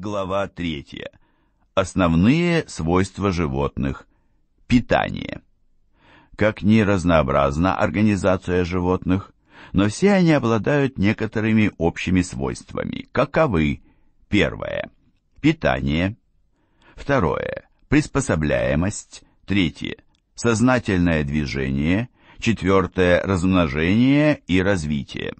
Глава 3. Основные свойства животных. Питание. Как ни разнообразна организация животных, но все они обладают некоторыми общими свойствами. Каковы? Первое. Питание. Второе. Приспособляемость. Третье. Сознательное движение. Четвертое. Размножение и развитие.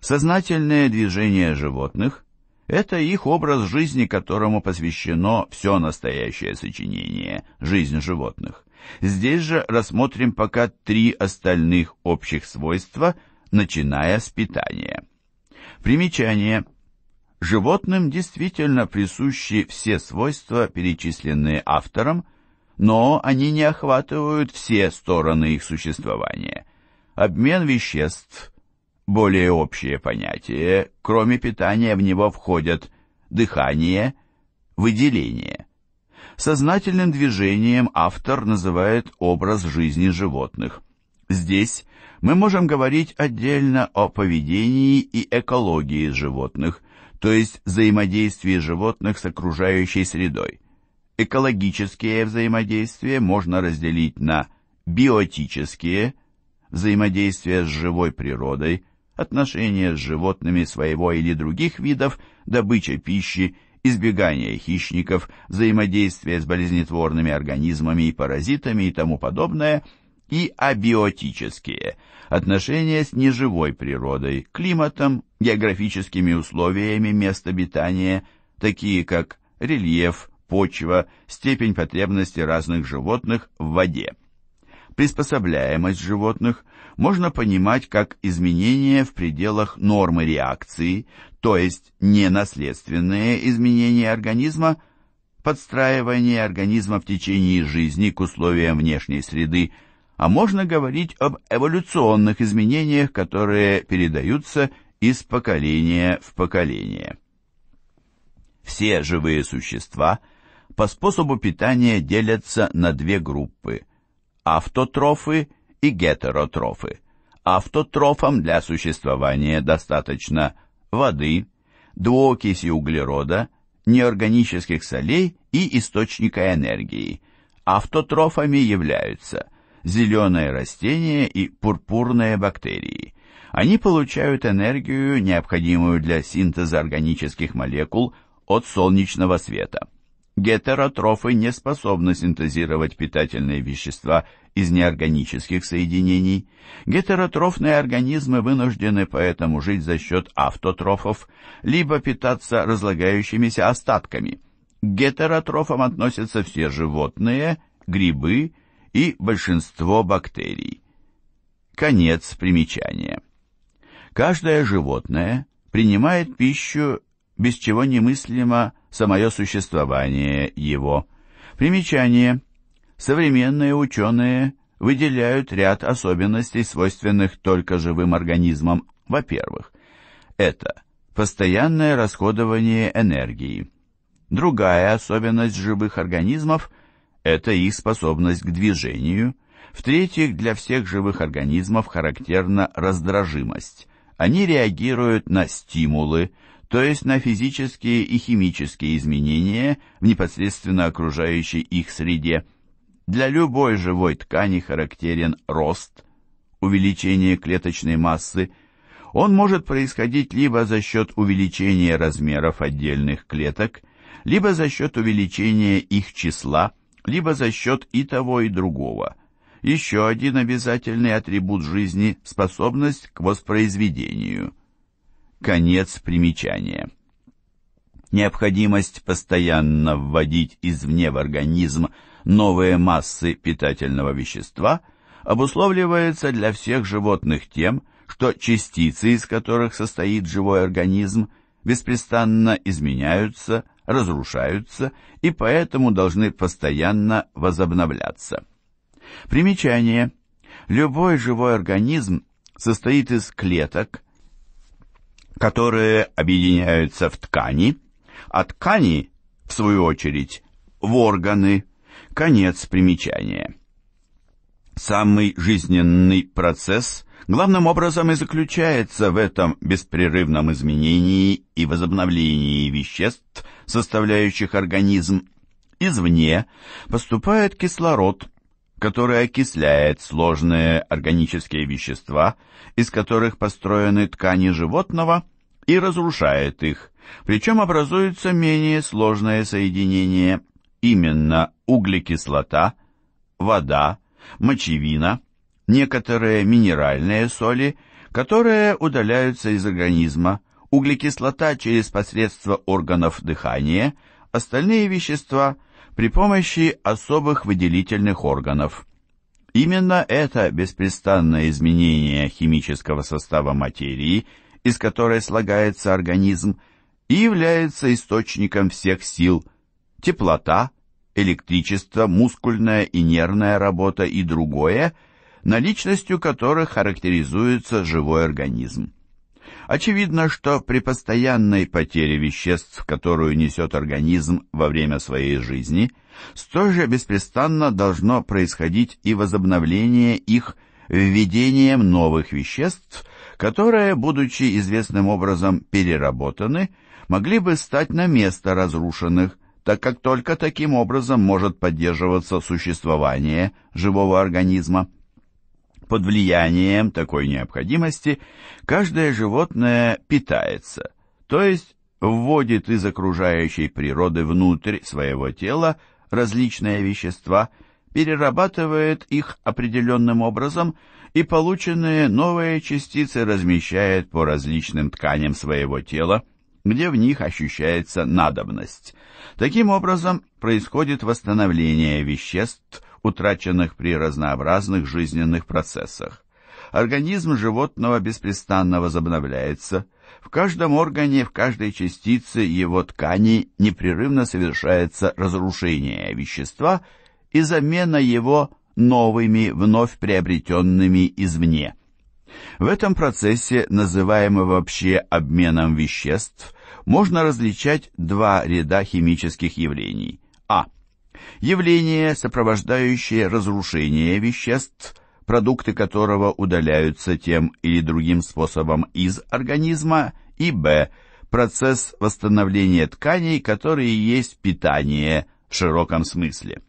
Сознательное движение животных это их образ жизни, которому посвящено все настоящее сочинение «Жизнь животных». Здесь же рассмотрим пока три остальных общих свойства, начиная с питания. Примечание. Животным действительно присущи все свойства, перечисленные автором, но они не охватывают все стороны их существования. Обмен веществ – более общие понятия, кроме питания, в него входят дыхание, выделение. Сознательным движением автор называет образ жизни животных. Здесь мы можем говорить отдельно о поведении и экологии животных, то есть взаимодействии животных с окружающей средой. Экологические взаимодействия можно разделить на биотические, взаимодействие с живой природой, отношения с животными своего или других видов, добыча пищи, избегание хищников, взаимодействие с болезнетворными организмами и паразитами и тому подобное, и абиотические – отношения с неживой природой, климатом, географическими условиями мест обитания, такие как рельеф, почва, степень потребности разных животных в воде. Приспособляемость животных – можно понимать как изменения в пределах нормы реакции, то есть ненаследственные изменения организма, подстраивание организма в течение жизни к условиям внешней среды, а можно говорить об эволюционных изменениях, которые передаются из поколения в поколение. Все живые существа по способу питания делятся на две группы – автотрофы – и гетеротрофы. Автотрофам для существования достаточно воды, двуокиси углерода, неорганических солей и источника энергии. Автотрофами являются зеленые растения и пурпурные бактерии. Они получают энергию, необходимую для синтеза органических молекул, от солнечного света гетеротрофы не способны синтезировать питательные вещества из неорганических соединений. Гетеротрофные организмы вынуждены поэтому жить за счет автотрофов, либо питаться разлагающимися остатками. К гетеротрофам относятся все животные, грибы и большинство бактерий. Конец примечания. Каждое животное принимает пищу, без чего немыслимо самое существование его. Примечание. Современные ученые выделяют ряд особенностей, свойственных только живым организмам. Во-первых, это постоянное расходование энергии. Другая особенность живых организмов – это их способность к движению. В-третьих, для всех живых организмов характерна раздражимость. Они реагируют на стимулы, то есть на физические и химические изменения в непосредственно окружающей их среде. Для любой живой ткани характерен рост, увеличение клеточной массы. Он может происходить либо за счет увеличения размеров отдельных клеток, либо за счет увеличения их числа, либо за счет и того, и другого. Еще один обязательный атрибут жизни – способность к воспроизведению – Конец примечания. Необходимость постоянно вводить извне в организм новые массы питательного вещества обусловливается для всех животных тем, что частицы, из которых состоит живой организм, беспрестанно изменяются, разрушаются и поэтому должны постоянно возобновляться. Примечание. Любой живой организм состоит из клеток, которые объединяются в ткани, а ткани, в свою очередь, в органы. Конец примечания. Самый жизненный процесс главным образом и заключается в этом беспрерывном изменении и возобновлении веществ, составляющих организм. Извне поступает кислород, который окисляет сложные органические вещества, из которых построены ткани животного, и разрушает их, причем образуются менее сложные соединения, именно углекислота, вода, мочевина, некоторые минеральные соли, которые удаляются из организма, углекислота через посредство органов дыхания, остальные вещества при помощи особых выделительных органов. Именно это беспрестанное изменение химического состава материи, из которой слагается организм, и является источником всех сил – теплота, электричество, мускульная и нервная работа и другое, наличностью которых характеризуется живой организм. Очевидно, что при постоянной потере веществ, которую несет организм во время своей жизни, столь же беспрестанно должно происходить и возобновление их введением новых веществ, которые, будучи известным образом переработаны, могли бы стать на место разрушенных, так как только таким образом может поддерживаться существование живого организма. Под влиянием такой необходимости каждое животное питается, то есть вводит из окружающей природы внутрь своего тела различные вещества, перерабатывает их определенным образом и полученные новые частицы размещает по различным тканям своего тела, где в них ощущается надобность. Таким образом, происходит восстановление веществ утраченных при разнообразных жизненных процессах. Организм животного беспрестанно возобновляется, в каждом органе, в каждой частице его ткани непрерывно совершается разрушение вещества и замена его новыми, вновь приобретенными извне. В этом процессе, называемом вообще обменом веществ, можно различать два ряда химических явлений. А явление, сопровождающее разрушение веществ, продукты которого удаляются тем или другим способом из организма, и б. процесс восстановления тканей, которые есть питание в широком смысле.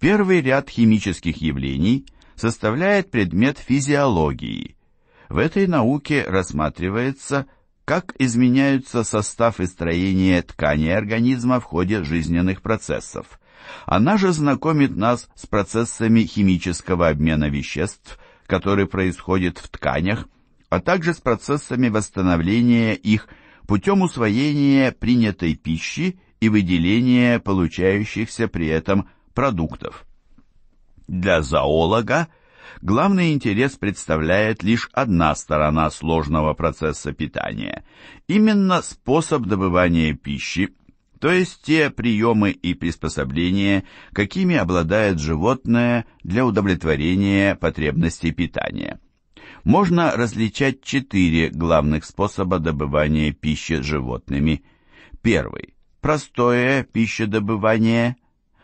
Первый ряд химических явлений составляет предмет физиологии. В этой науке рассматривается, как изменяются состав и строение тканей организма в ходе жизненных процессов – она же знакомит нас с процессами химического обмена веществ, который происходит в тканях, а также с процессами восстановления их путем усвоения принятой пищи и выделения получающихся при этом продуктов. Для зоолога главный интерес представляет лишь одна сторона сложного процесса питания, именно способ добывания пищи – то есть те приемы и приспособления, какими обладает животное для удовлетворения потребностей питания. Можно различать четыре главных способа добывания пищи животными. Первый – простое пищедобывание.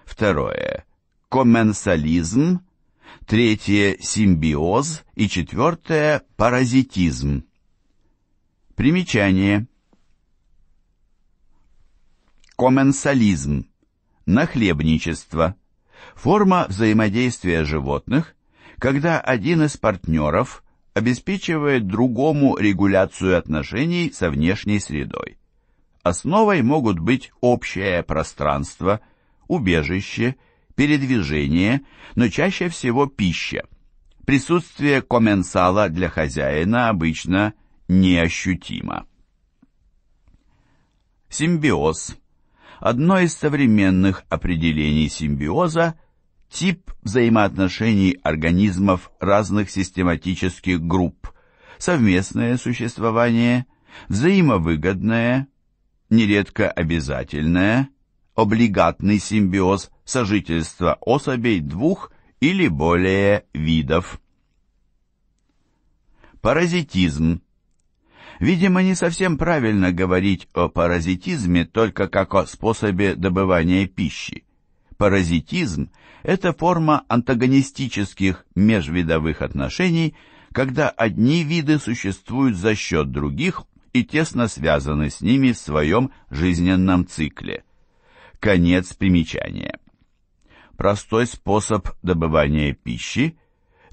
Второе – комменсализм. Третье – симбиоз. И четвертое – паразитизм. Примечание – коменсализм, Нахлебничество. Форма взаимодействия животных, когда один из партнеров обеспечивает другому регуляцию отношений со внешней средой. Основой могут быть общее пространство, убежище, передвижение, но чаще всего пища. Присутствие коменсала для хозяина обычно неощутимо. Симбиоз Одно из современных определений симбиоза – тип взаимоотношений организмов разных систематических групп, совместное существование, взаимовыгодное, нередко обязательное, облигатный симбиоз сожительства особей двух или более видов. Паразитизм Видимо, не совсем правильно говорить о паразитизме только как о способе добывания пищи. Паразитизм – это форма антагонистических межвидовых отношений, когда одни виды существуют за счет других и тесно связаны с ними в своем жизненном цикле. Конец примечания. Простой способ добывания пищи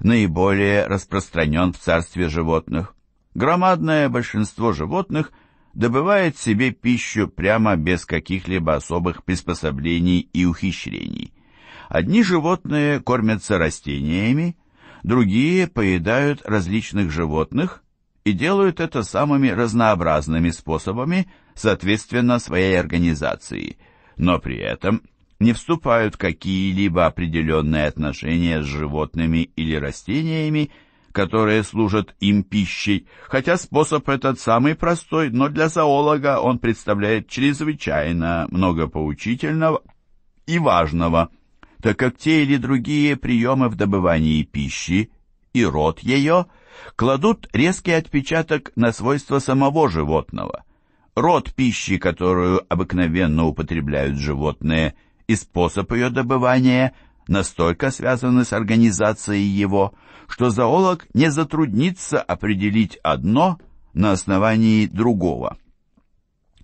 наиболее распространен в царстве животных громадное большинство животных добывает себе пищу прямо без каких-либо особых приспособлений и ухищрений. Одни животные кормятся растениями, другие поедают различных животных и делают это самыми разнообразными способами, соответственно, своей организации, но при этом не вступают какие-либо определенные отношения с животными или растениями, которые служат им пищей, хотя способ этот самый простой, но для зоолога он представляет чрезвычайно много поучительного и важного, так как те или другие приемы в добывании пищи и рот ее кладут резкий отпечаток на свойства самого животного. Род пищи, которую обыкновенно употребляют животные, и способ ее добывания настолько связаны с организацией его – что зоолог не затруднится определить одно на основании другого.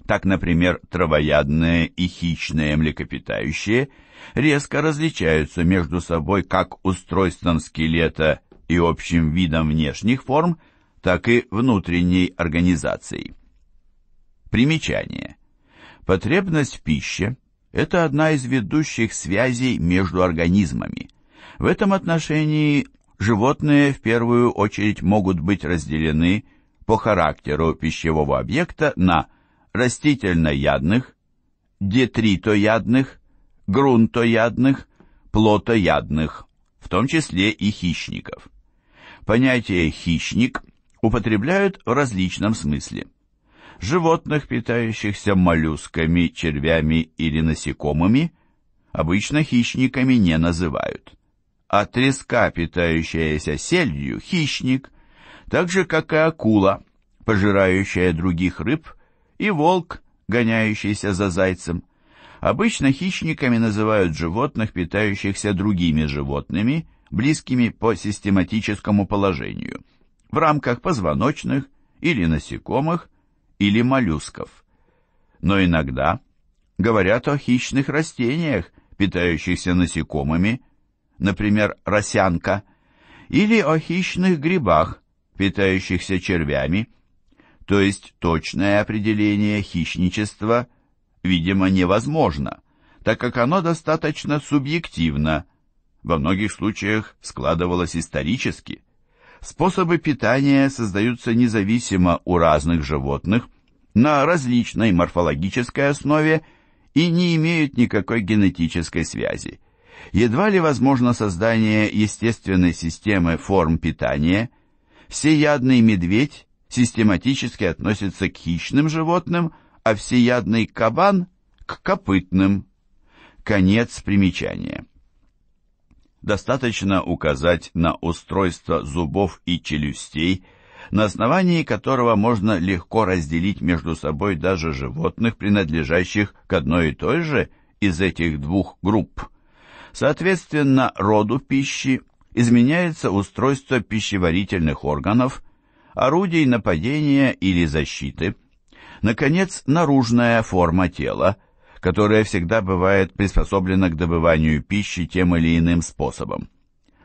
Так, например, травоядные и хищные млекопитающие резко различаются между собой как устройством скелета и общим видом внешних форм, так и внутренней организацией. Примечание. Потребность в пище – это одна из ведущих связей между организмами. В этом отношении животные в первую очередь могут быть разделены по характеру пищевого объекта на растительноядных, детритоядных, грунтоядных, плотоядных, в том числе и хищников. Понятие «хищник» употребляют в различном смысле. Животных, питающихся моллюсками, червями или насекомыми, обычно хищниками не называют а треска, питающаяся сельдью, хищник, так же, как и акула, пожирающая других рыб, и волк, гоняющийся за зайцем. Обычно хищниками называют животных, питающихся другими животными, близкими по систематическому положению, в рамках позвоночных или насекомых, или моллюсков. Но иногда говорят о хищных растениях, питающихся насекомыми, например, росянка, или о хищных грибах, питающихся червями, то есть точное определение хищничества, видимо, невозможно, так как оно достаточно субъективно, во многих случаях складывалось исторически. Способы питания создаются независимо у разных животных, на различной морфологической основе и не имеют никакой генетической связи едва ли возможно создание естественной системы форм питания, всеядный медведь систематически относится к хищным животным, а всеядный кабан – к копытным. Конец примечания. Достаточно указать на устройство зубов и челюстей, на основании которого можно легко разделить между собой даже животных, принадлежащих к одной и той же из этих двух групп – Соответственно, роду пищи изменяется устройство пищеварительных органов, орудий нападения или защиты. Наконец, наружная форма тела, которая всегда бывает приспособлена к добыванию пищи тем или иным способом.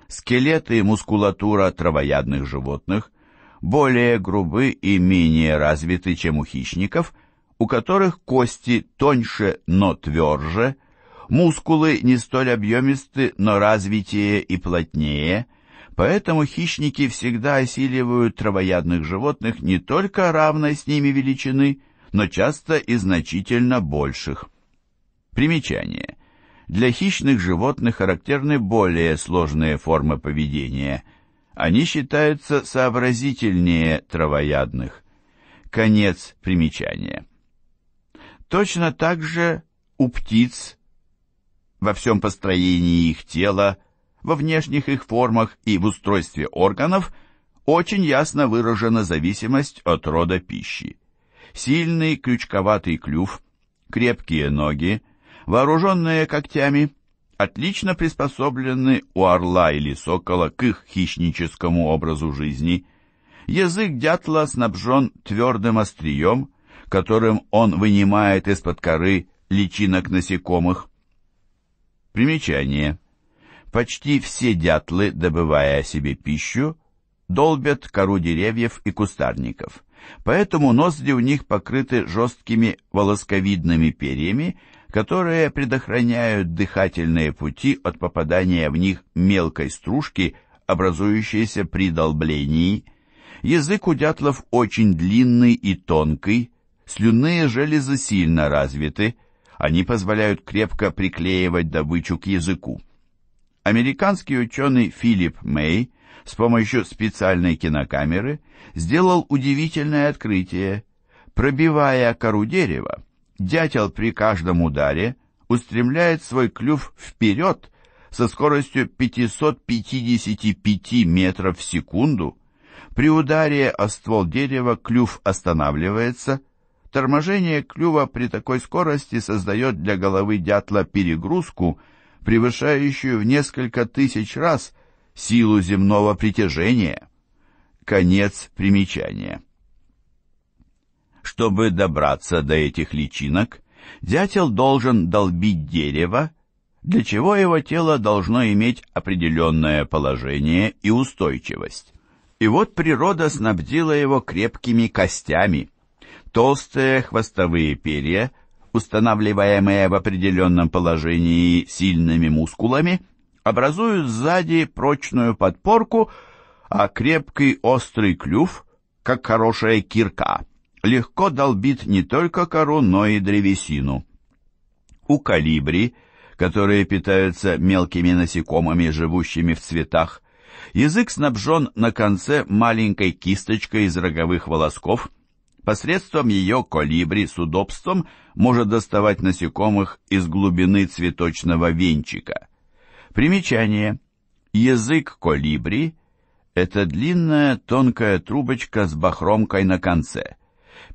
Скелеты и мускулатура травоядных животных более грубы и менее развиты, чем у хищников, у которых кости тоньше, но тверже – Мускулы не столь объемисты, но развитие и плотнее, поэтому хищники всегда осиливают травоядных животных не только равной с ними величины, но часто и значительно больших. Примечание. Для хищных животных характерны более сложные формы поведения. Они считаются сообразительнее травоядных. Конец примечания. Точно так же у птиц во всем построении их тела, во внешних их формах и в устройстве органов очень ясно выражена зависимость от рода пищи. Сильный крючковатый клюв, крепкие ноги, вооруженные когтями, отлично приспособлены у орла или сокола к их хищническому образу жизни. Язык дятла снабжен твердым острием, которым он вынимает из-под коры личинок насекомых. Примечание. Почти все дятлы, добывая себе пищу, долбят кору деревьев и кустарников. Поэтому ноздри у них покрыты жесткими волосковидными перьями, которые предохраняют дыхательные пути от попадания в них мелкой стружки, образующейся при долблении. Язык у дятлов очень длинный и тонкий, слюнные железы сильно развиты – они позволяют крепко приклеивать добычу к языку. Американский ученый Филипп Мэй с помощью специальной кинокамеры сделал удивительное открытие. Пробивая кору дерева, дятел при каждом ударе устремляет свой клюв вперед со скоростью 555 метров в секунду. При ударе о ствол дерева клюв останавливается – Торможение клюва при такой скорости создает для головы дятла перегрузку, превышающую в несколько тысяч раз силу земного притяжения. Конец примечания. Чтобы добраться до этих личинок, дятел должен долбить дерево, для чего его тело должно иметь определенное положение и устойчивость. И вот природа снабдила его крепкими костями. Толстые хвостовые перья, устанавливаемые в определенном положении сильными мускулами, образуют сзади прочную подпорку, а крепкий острый клюв, как хорошая кирка, легко долбит не только кору, но и древесину. У калибри, которые питаются мелкими насекомыми, живущими в цветах, язык снабжен на конце маленькой кисточкой из роговых волосков – Посредством ее колибри с удобством может доставать насекомых из глубины цветочного венчика. Примечание. Язык колибри – это длинная тонкая трубочка с бахромкой на конце.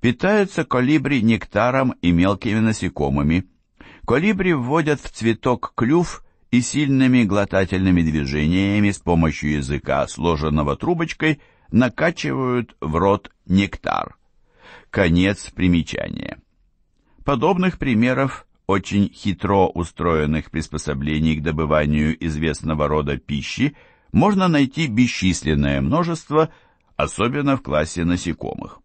Питаются колибри нектаром и мелкими насекомыми. Колибри вводят в цветок клюв и сильными глотательными движениями с помощью языка, сложенного трубочкой, накачивают в рот нектар. Конец примечания. Подобных примеров очень хитро устроенных приспособлений к добыванию известного рода пищи можно найти бесчисленное множество, особенно в классе насекомых.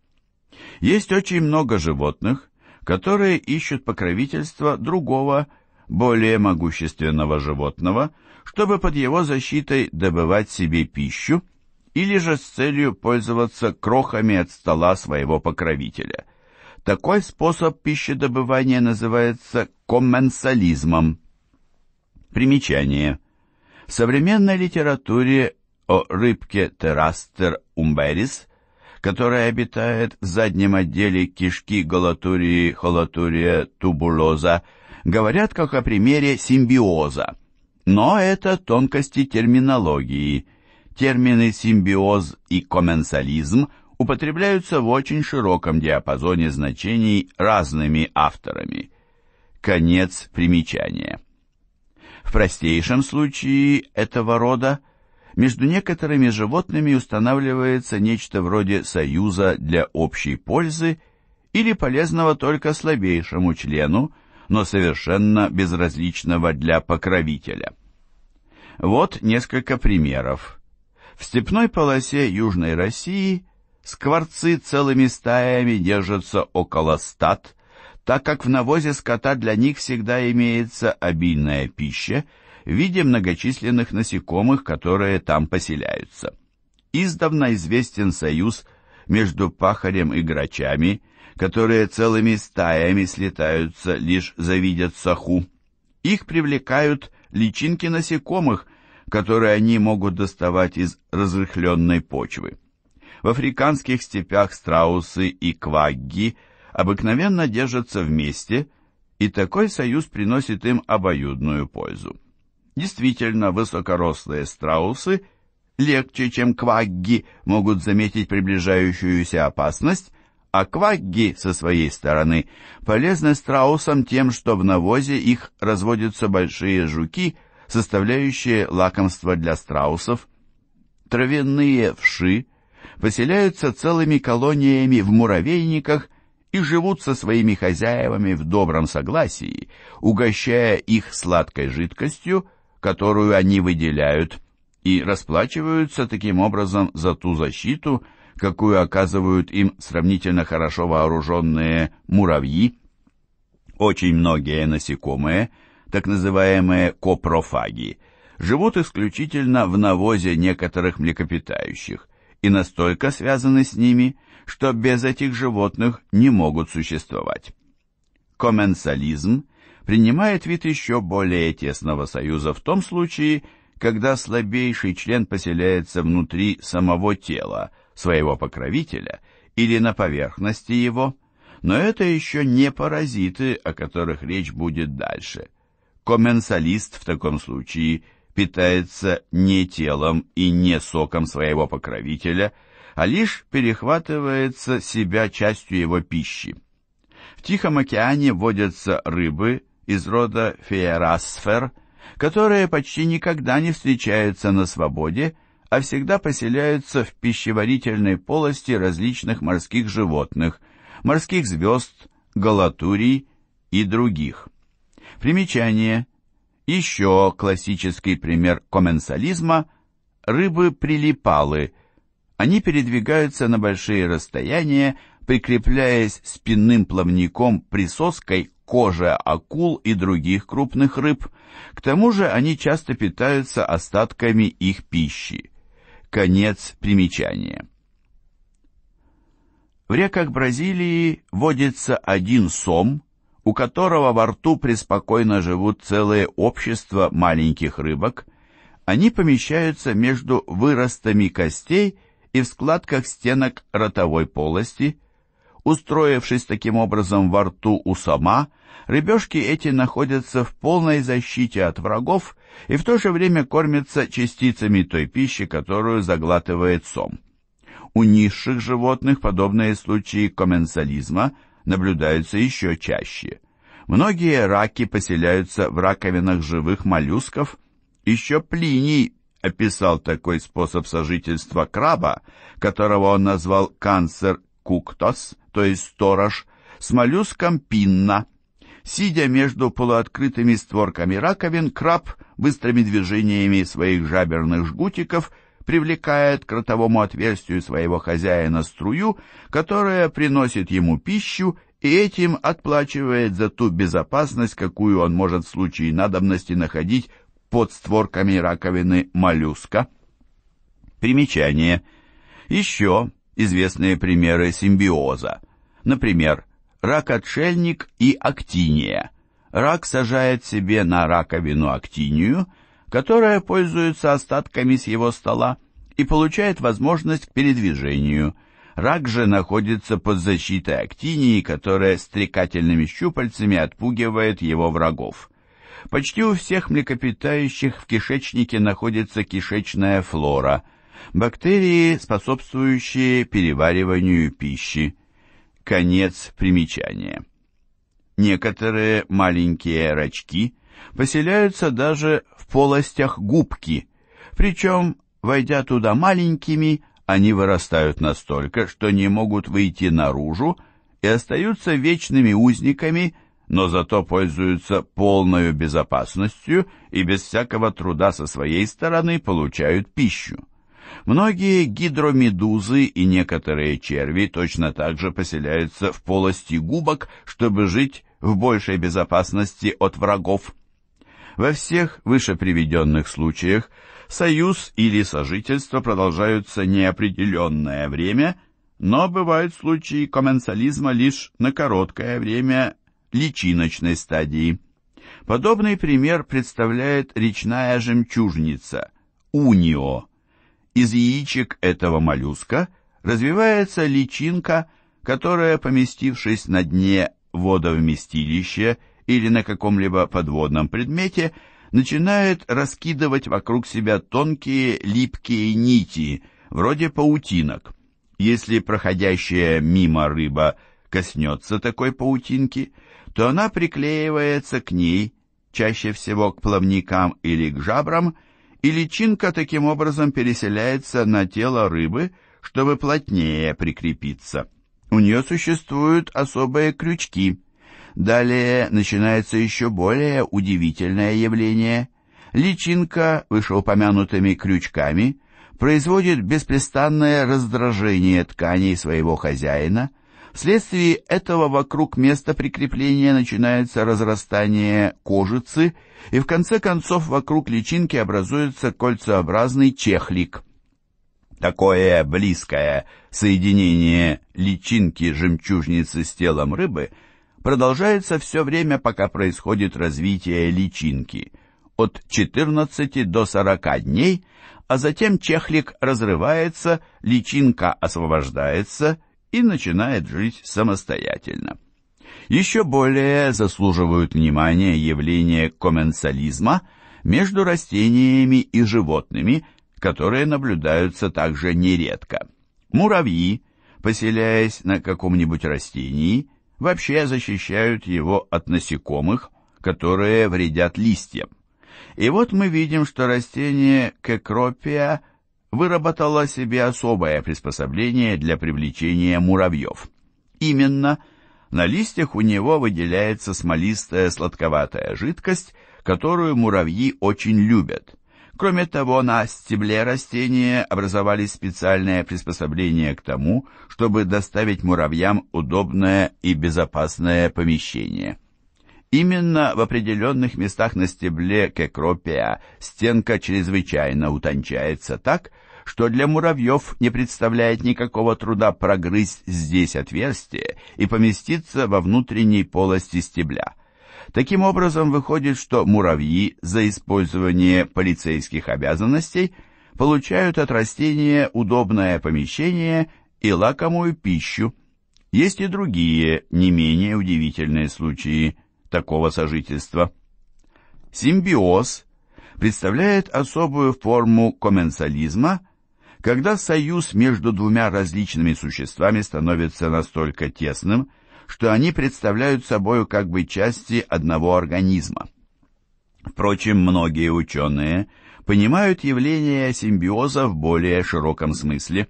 Есть очень много животных, которые ищут покровительство другого, более могущественного животного, чтобы под его защитой добывать себе пищу, или же с целью пользоваться крохами от стола своего покровителя. Такой способ пищедобывания называется комменсализмом. Примечание. В современной литературе о рыбке терастер умберис, которая обитает в заднем отделе кишки галатурии холатурия тубулоза, говорят как о примере симбиоза. Но это тонкости терминологии – Термины симбиоз и комменсализм употребляются в очень широком диапазоне значений разными авторами. Конец примечания. В простейшем случае этого рода между некоторыми животными устанавливается нечто вроде союза для общей пользы или полезного только слабейшему члену, но совершенно безразличного для покровителя. Вот несколько примеров. В степной полосе Южной России скворцы целыми стаями держатся около стад, так как в навозе скота для них всегда имеется обильная пища в виде многочисленных насекомых, которые там поселяются. Издавна известен союз между пахарем и грачами, которые целыми стаями слетаются, лишь завидят саху. Их привлекают личинки насекомых, которые они могут доставать из разрыхленной почвы. В африканских степях страусы и квагги обыкновенно держатся вместе, и такой союз приносит им обоюдную пользу. Действительно, высокорослые страусы легче, чем квагги, могут заметить приближающуюся опасность, а квагги, со своей стороны, полезны страусам тем, что в навозе их разводятся большие жуки – составляющие лакомство для страусов, травяные вши, поселяются целыми колониями в муравейниках и живут со своими хозяевами в добром согласии, угощая их сладкой жидкостью, которую они выделяют, и расплачиваются таким образом за ту защиту, какую оказывают им сравнительно хорошо вооруженные муравьи. Очень многие насекомые – так называемые копрофаги, живут исключительно в навозе некоторых млекопитающих и настолько связаны с ними, что без этих животных не могут существовать. Комменсализм принимает вид еще более тесного союза в том случае, когда слабейший член поселяется внутри самого тела, своего покровителя, или на поверхности его, но это еще не паразиты, о которых речь будет дальше – Комменсалист в таком случае питается не телом и не соком своего покровителя, а лишь перехватывается себя частью его пищи. В Тихом океане водятся рыбы из рода феерасфер, которые почти никогда не встречаются на свободе, а всегда поселяются в пищеварительной полости различных морских животных, морских звезд, галатурий и других. Примечание. Еще классический пример комменсализма – рыбы-прилипалы. Они передвигаются на большие расстояния, прикрепляясь спинным плавником присоской коже акул и других крупных рыб. К тому же они часто питаются остатками их пищи. Конец примечания. В реках Бразилии водится один сом, у которого во рту преспокойно живут целые общества маленьких рыбок, они помещаются между выростами костей и в складках стенок ротовой полости. Устроившись таким образом во рту у сома, рыбешки эти находятся в полной защите от врагов и в то же время кормятся частицами той пищи, которую заглатывает сом. У низших животных подобные случаи комменсализма – наблюдаются еще чаще. Многие раки поселяются в раковинах живых моллюсков. Еще Плиний описал такой способ сожительства краба, которого он назвал канцер куктос, то есть сторож, с моллюском пинна. Сидя между полуоткрытыми створками раковин, краб быстрыми движениями своих жаберных жгутиков – привлекает к ротовому отверстию своего хозяина струю, которая приносит ему пищу и этим отплачивает за ту безопасность, какую он может в случае надобности находить под створками раковины моллюска. Примечание. Еще известные примеры симбиоза. Например, рак-отшельник и актиния. Рак сажает себе на раковину актинию – которая пользуется остатками с его стола и получает возможность к передвижению. Рак же находится под защитой актинии, которая стрекательными щупальцами отпугивает его врагов. Почти у всех млекопитающих в кишечнике находится кишечная флора, бактерии, способствующие перевариванию пищи. Конец примечания. Некоторые маленькие рачки поселяются даже полостях губки, причем, войдя туда маленькими, они вырастают настолько, что не могут выйти наружу и остаются вечными узниками, но зато пользуются полной безопасностью и без всякого труда со своей стороны получают пищу. Многие гидромедузы и некоторые черви точно так же поселяются в полости губок, чтобы жить в большей безопасности от врагов. Во всех выше приведенных случаях союз или сожительство продолжаются неопределенное время, но бывают случаи комменсализма лишь на короткое время личиночной стадии. Подобный пример представляет речная жемчужница – унио. Из яичек этого моллюска развивается личинка, которая, поместившись на дне водовместилища или на каком-либо подводном предмете, начинает раскидывать вокруг себя тонкие липкие нити, вроде паутинок. Если проходящая мимо рыба коснется такой паутинки, то она приклеивается к ней, чаще всего к плавникам или к жабрам, и личинка таким образом переселяется на тело рыбы, чтобы плотнее прикрепиться. У нее существуют особые крючки – Далее начинается еще более удивительное явление. Личинка, вышеупомянутыми крючками, производит беспрестанное раздражение тканей своего хозяина. Вследствие этого вокруг места прикрепления начинается разрастание кожицы, и в конце концов вокруг личинки образуется кольцеобразный чехлик. Такое близкое соединение личинки жемчужницы с телом рыбы – продолжается все время, пока происходит развитие личинки, от 14 до 40 дней, а затем чехлик разрывается, личинка освобождается и начинает жить самостоятельно. Еще более заслуживают внимания явления комменсализма между растениями и животными, которые наблюдаются также нередко. Муравьи, поселяясь на каком-нибудь растении, вообще защищают его от насекомых, которые вредят листьям. И вот мы видим, что растение кекропия выработало себе особое приспособление для привлечения муравьев. Именно на листьях у него выделяется смолистая сладковатая жидкость, которую муравьи очень любят. Кроме того, на стебле растения образовались специальные приспособления к тому, чтобы доставить муравьям удобное и безопасное помещение. Именно в определенных местах на стебле кекропия стенка чрезвычайно утончается так, что для муравьев не представляет никакого труда прогрызть здесь отверстие и поместиться во внутренней полости стебля – Таким образом, выходит, что муравьи за использование полицейских обязанностей получают от растения удобное помещение и лакомую пищу. Есть и другие, не менее удивительные случаи такого сожительства. Симбиоз представляет особую форму комменсализма, когда союз между двумя различными существами становится настолько тесным, что они представляют собою как бы части одного организма. Впрочем, многие ученые понимают явление симбиоза в более широком смысле.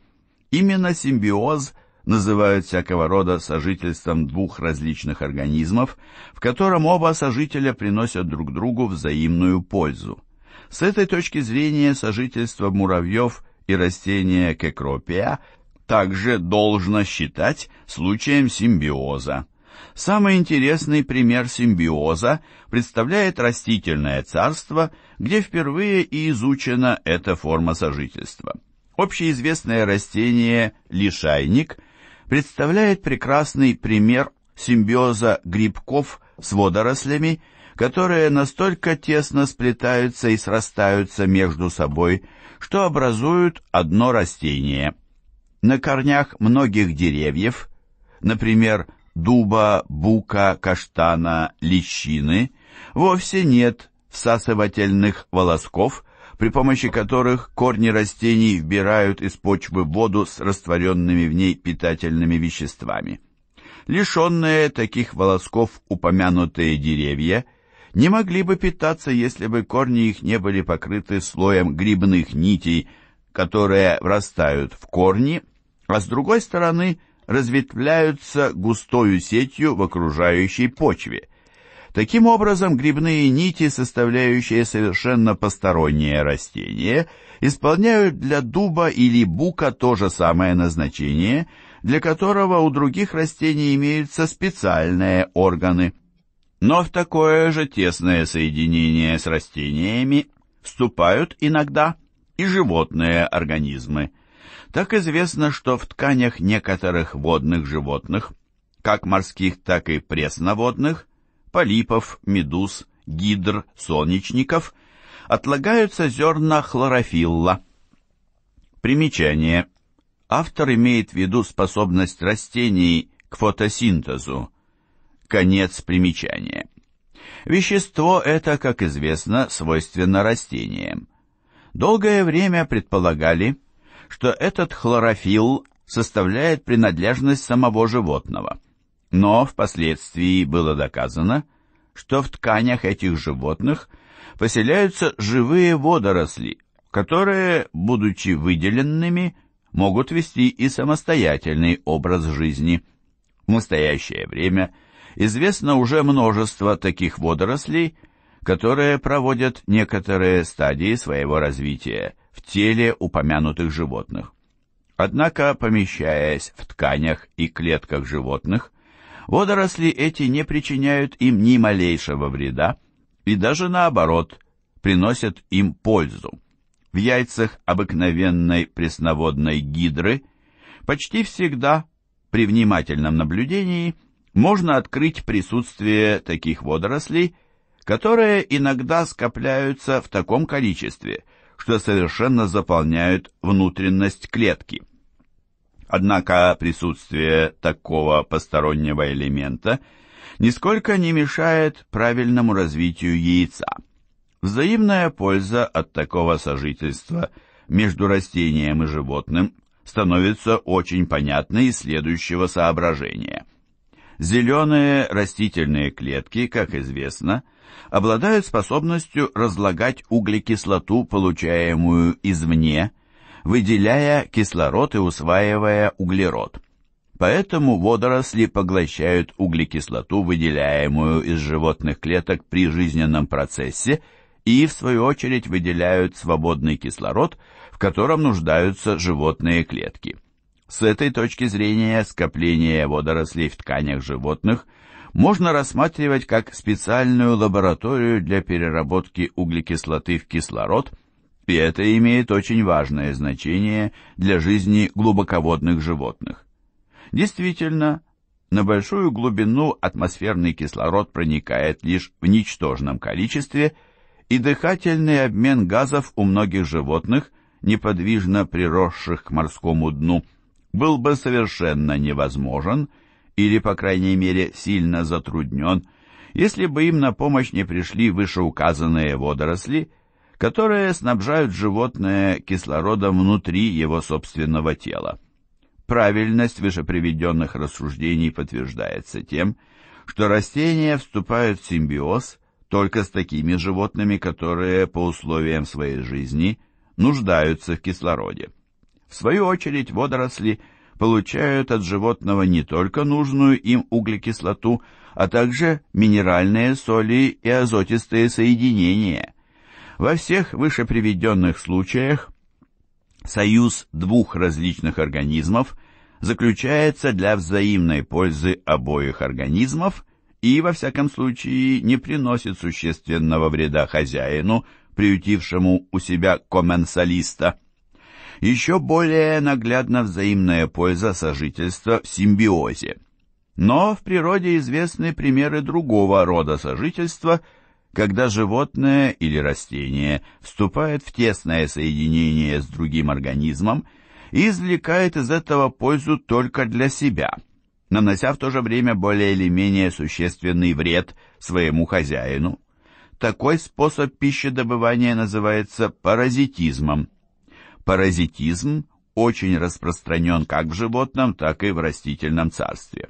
Именно симбиоз называют всякого рода сожительством двух различных организмов, в котором оба сожителя приносят друг другу взаимную пользу. С этой точки зрения сожительство муравьев и растения кекропия – также должно считать случаем симбиоза. Самый интересный пример симбиоза представляет растительное царство, где впервые и изучена эта форма сожительства. Общеизвестное растение лишайник представляет прекрасный пример симбиоза грибков с водорослями, которые настолько тесно сплетаются и срастаются между собой, что образуют одно растение – на корнях многих деревьев, например, дуба, бука, каштана, лещины, вовсе нет всасывательных волосков, при помощи которых корни растений вбирают из почвы воду с растворенными в ней питательными веществами. Лишенные таких волосков упомянутые деревья не могли бы питаться, если бы корни их не были покрыты слоем грибных нитей, которые врастают в корни а с другой стороны разветвляются густою сетью в окружающей почве. Таким образом, грибные нити, составляющие совершенно постороннее растение, исполняют для дуба или бука то же самое назначение, для которого у других растений имеются специальные органы. Но в такое же тесное соединение с растениями вступают иногда и животные организмы. Так известно, что в тканях некоторых водных животных, как морских, так и пресноводных, полипов, медуз, гидр, солнечников, отлагаются зерна хлорофилла. Примечание. Автор имеет в виду способность растений к фотосинтезу. Конец примечания. Вещество это, как известно, свойственно растениям. Долгое время предполагали, что этот хлорофилл составляет принадлежность самого животного. Но впоследствии было доказано, что в тканях этих животных поселяются живые водоросли, которые, будучи выделенными, могут вести и самостоятельный образ жизни. В настоящее время известно уже множество таких водорослей, которые проводят некоторые стадии своего развития, в теле упомянутых животных. Однако, помещаясь в тканях и клетках животных, водоросли эти не причиняют им ни малейшего вреда и даже наоборот приносят им пользу. В яйцах обыкновенной пресноводной гидры почти всегда при внимательном наблюдении можно открыть присутствие таких водорослей, которые иногда скопляются в таком количестве – что совершенно заполняют внутренность клетки. Однако присутствие такого постороннего элемента нисколько не мешает правильному развитию яйца. Взаимная польза от такого сожительства между растением и животным становится очень понятной из следующего соображения. Зеленые растительные клетки, как известно, обладают способностью разлагать углекислоту, получаемую извне, выделяя кислород и усваивая углерод. Поэтому водоросли поглощают углекислоту, выделяемую из животных клеток при жизненном процессе, и, в свою очередь, выделяют свободный кислород, в котором нуждаются животные клетки. С этой точки зрения скопление водорослей в тканях животных можно рассматривать как специальную лабораторию для переработки углекислоты в кислород, и это имеет очень важное значение для жизни глубоководных животных. Действительно, на большую глубину атмосферный кислород проникает лишь в ничтожном количестве, и дыхательный обмен газов у многих животных, неподвижно приросших к морскому дну – был бы совершенно невозможен или, по крайней мере, сильно затруднен, если бы им на помощь не пришли вышеуказанные водоросли, которые снабжают животное кислородом внутри его собственного тела. Правильность вышеприведенных рассуждений подтверждается тем, что растения вступают в симбиоз только с такими животными, которые по условиям своей жизни нуждаются в кислороде. В свою очередь водоросли получают от животного не только нужную им углекислоту, а также минеральные соли и азотистые соединения. Во всех выше приведенных случаях союз двух различных организмов заключается для взаимной пользы обоих организмов и, во всяком случае, не приносит существенного вреда хозяину, приютившему у себя коменсалиста еще более наглядна взаимная польза сожительства в симбиозе. Но в природе известны примеры другого рода сожительства, когда животное или растение вступает в тесное соединение с другим организмом и извлекает из этого пользу только для себя, нанося в то же время более или менее существенный вред своему хозяину. Такой способ пищедобывания называется паразитизмом – Паразитизм очень распространен как в животном, так и в растительном царстве.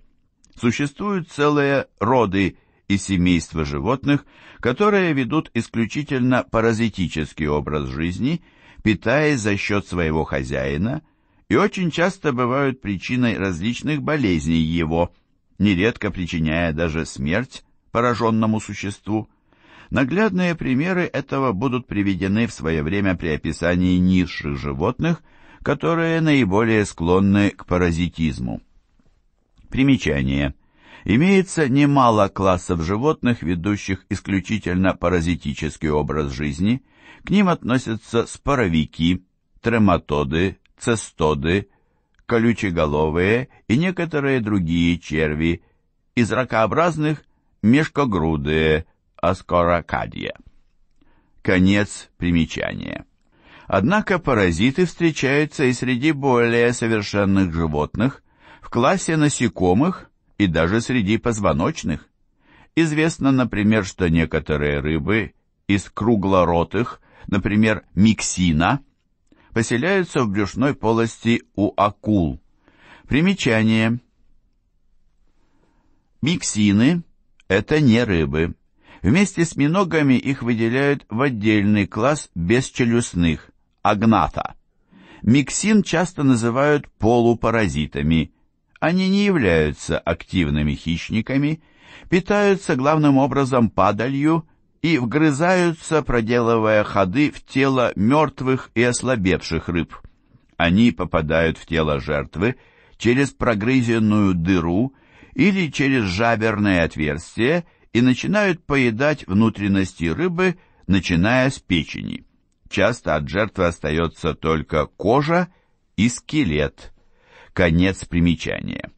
Существуют целые роды и семейства животных, которые ведут исключительно паразитический образ жизни, питаясь за счет своего хозяина, и очень часто бывают причиной различных болезней его, нередко причиняя даже смерть пораженному существу. Наглядные примеры этого будут приведены в свое время при описании низших животных, которые наиболее склонны к паразитизму. Примечание. Имеется немало классов животных, ведущих исключительно паразитический образ жизни. К ним относятся споровики, трематоды, цестоды, колючеголовые и некоторые другие черви, из ракообразных – мешкогрудые, аскоракадия. Конец примечания. Однако паразиты встречаются и среди более совершенных животных, в классе насекомых и даже среди позвоночных. Известно, например, что некоторые рыбы из круглоротых, например, миксина, поселяются в брюшной полости у акул. Примечание. Миксины – это не рыбы. Вместе с миногами их выделяют в отдельный класс бесчелюстных – агната. Миксин часто называют полупаразитами. Они не являются активными хищниками, питаются главным образом падалью и вгрызаются, проделывая ходы в тело мертвых и ослабевших рыб. Они попадают в тело жертвы через прогрызенную дыру или через жаберное отверстие – и начинают поедать внутренности рыбы, начиная с печени. Часто от жертвы остается только кожа и скелет. Конец примечания.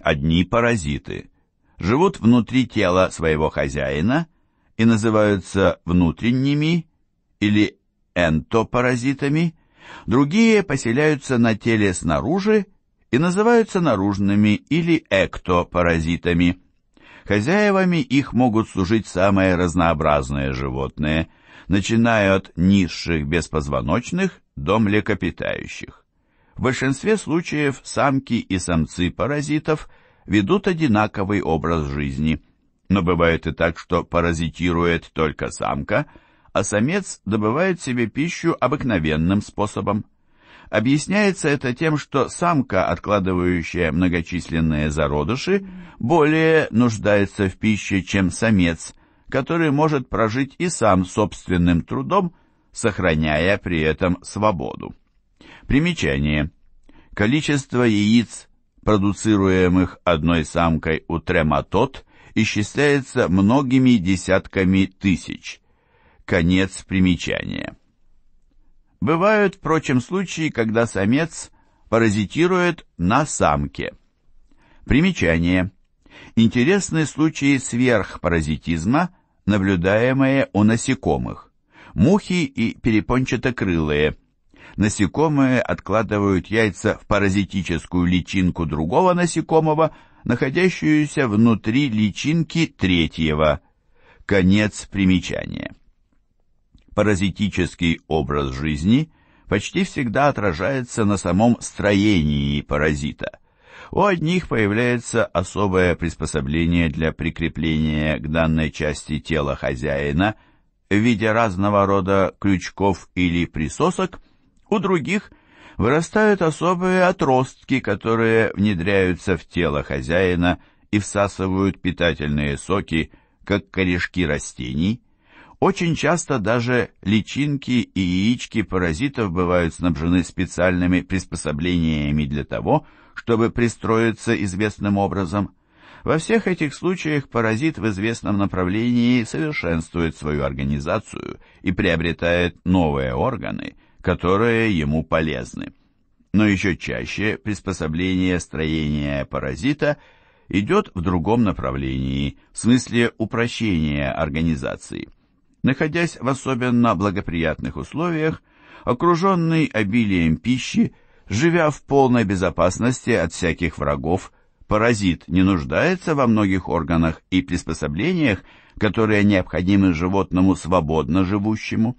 Одни паразиты живут внутри тела своего хозяина и называются внутренними или энтопаразитами, другие поселяются на теле снаружи и называются наружными или эктопаразитами. Хозяевами их могут служить самые разнообразные животные, начиная от низших беспозвоночных до млекопитающих. В большинстве случаев самки и самцы паразитов ведут одинаковый образ жизни, но бывает и так, что паразитирует только самка, а самец добывает себе пищу обыкновенным способом. Объясняется это тем, что самка, откладывающая многочисленные зародыши, более нуждается в пище, чем самец, который может прожить и сам собственным трудом, сохраняя при этом свободу. Примечание. Количество яиц, продуцируемых одной самкой у трематод, исчисляется многими десятками тысяч. Конец примечания. Бывают, впрочем, случаи, когда самец паразитирует на самке. Примечание. Интересные случаи сверхпаразитизма, наблюдаемые у насекомых. Мухи и перепончатокрылые. Насекомые откладывают яйца в паразитическую личинку другого насекомого, находящуюся внутри личинки третьего. Конец примечания паразитический образ жизни почти всегда отражается на самом строении паразита. У одних появляется особое приспособление для прикрепления к данной части тела хозяина в виде разного рода крючков или присосок, у других вырастают особые отростки, которые внедряются в тело хозяина и всасывают питательные соки, как корешки растений. Очень часто даже личинки и яички паразитов бывают снабжены специальными приспособлениями для того, чтобы пристроиться известным образом. Во всех этих случаях паразит в известном направлении совершенствует свою организацию и приобретает новые органы, которые ему полезны. Но еще чаще приспособление строения паразита идет в другом направлении, в смысле упрощения организации – Находясь в особенно благоприятных условиях, окруженный обилием пищи, живя в полной безопасности от всяких врагов, паразит не нуждается во многих органах и приспособлениях, которые необходимы животному свободно живущему.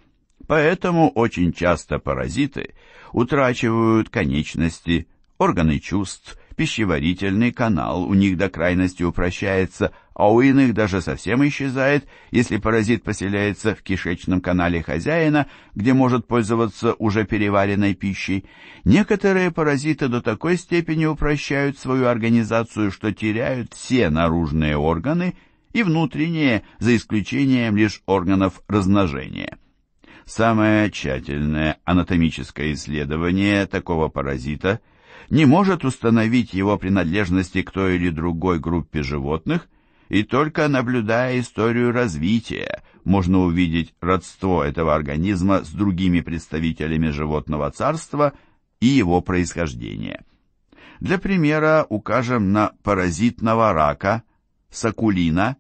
Поэтому очень часто паразиты утрачивают конечности, органы чувств, пищеварительный канал у них до крайности упрощается, а у иных даже совсем исчезает, если паразит поселяется в кишечном канале хозяина, где может пользоваться уже переваренной пищей. Некоторые паразиты до такой степени упрощают свою организацию, что теряют все наружные органы и внутренние, за исключением лишь органов размножения. Самое тщательное анатомическое исследование такого паразита – не может установить его принадлежности к той или другой группе животных, и только наблюдая историю развития можно увидеть родство этого организма с другими представителями животного царства и его происхождение. Для примера укажем на паразитного рака, сакулина,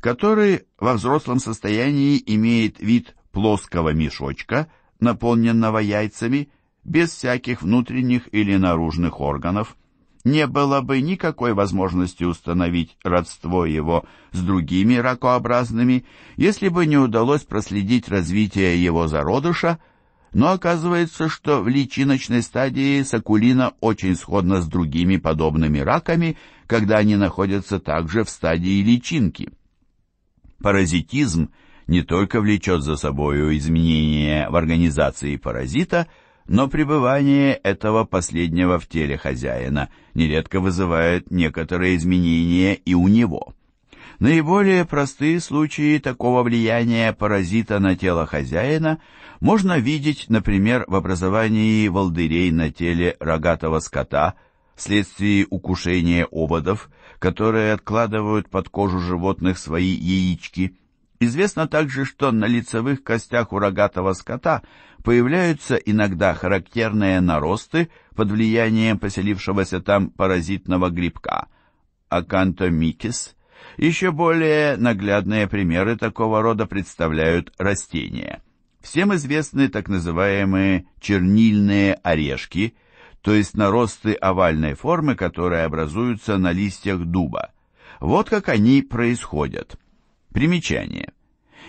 который во взрослом состоянии имеет вид плоского мешочка, наполненного яйцами, без всяких внутренних или наружных органов. Не было бы никакой возможности установить родство его с другими ракообразными, если бы не удалось проследить развитие его зародыша, но оказывается, что в личиночной стадии сакулина очень сходна с другими подобными раками, когда они находятся также в стадии личинки. Паразитизм не только влечет за собой изменения в организации паразита – но пребывание этого последнего в теле хозяина нередко вызывает некоторые изменения и у него. Наиболее простые случаи такого влияния паразита на тело хозяина можно видеть, например, в образовании волдырей на теле рогатого скота вследствие укушения оводов, которые откладывают под кожу животных свои яички – Известно также, что на лицевых костях у рогатого скота появляются иногда характерные наросты под влиянием поселившегося там паразитного грибка акантомикис. Еще более наглядные примеры такого рода представляют растения. Всем известны так называемые чернильные орешки, то есть наросты овальной формы, которые образуются на листьях дуба. Вот как они происходят. Примечание.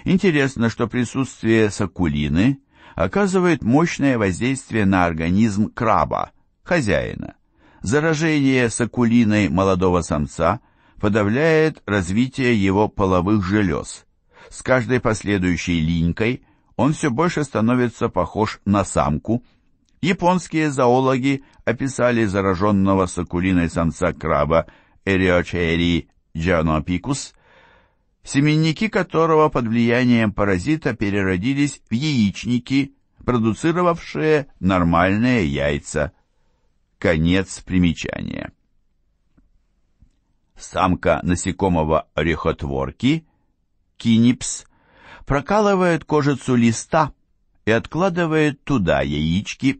Интересно, что присутствие сакулины – оказывает мощное воздействие на организм краба, хозяина. Заражение сакулиной молодого самца подавляет развитие его половых желез. С каждой последующей линькой он все больше становится похож на самку. Японские зоологи описали зараженного сакулиной самца краба Эриочери джанопикус семенники которого под влиянием паразита переродились в яичники, продуцировавшие нормальные яйца. Конец примечания. Самка насекомого орехотворки, кинипс, прокалывает кожицу листа и откладывает туда яички.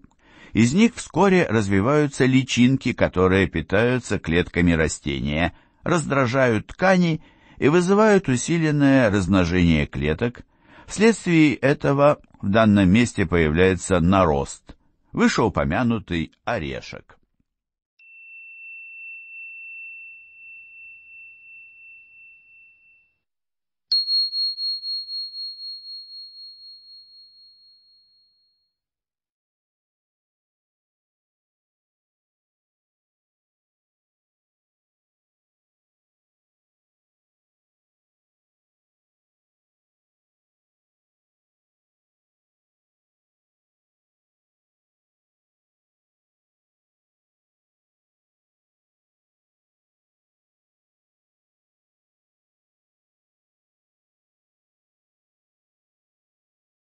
Из них вскоре развиваются личинки, которые питаются клетками растения, раздражают ткани и, и вызывают усиленное размножение клеток. Вследствие этого в данном месте появляется нарост, вышеупомянутый орешек.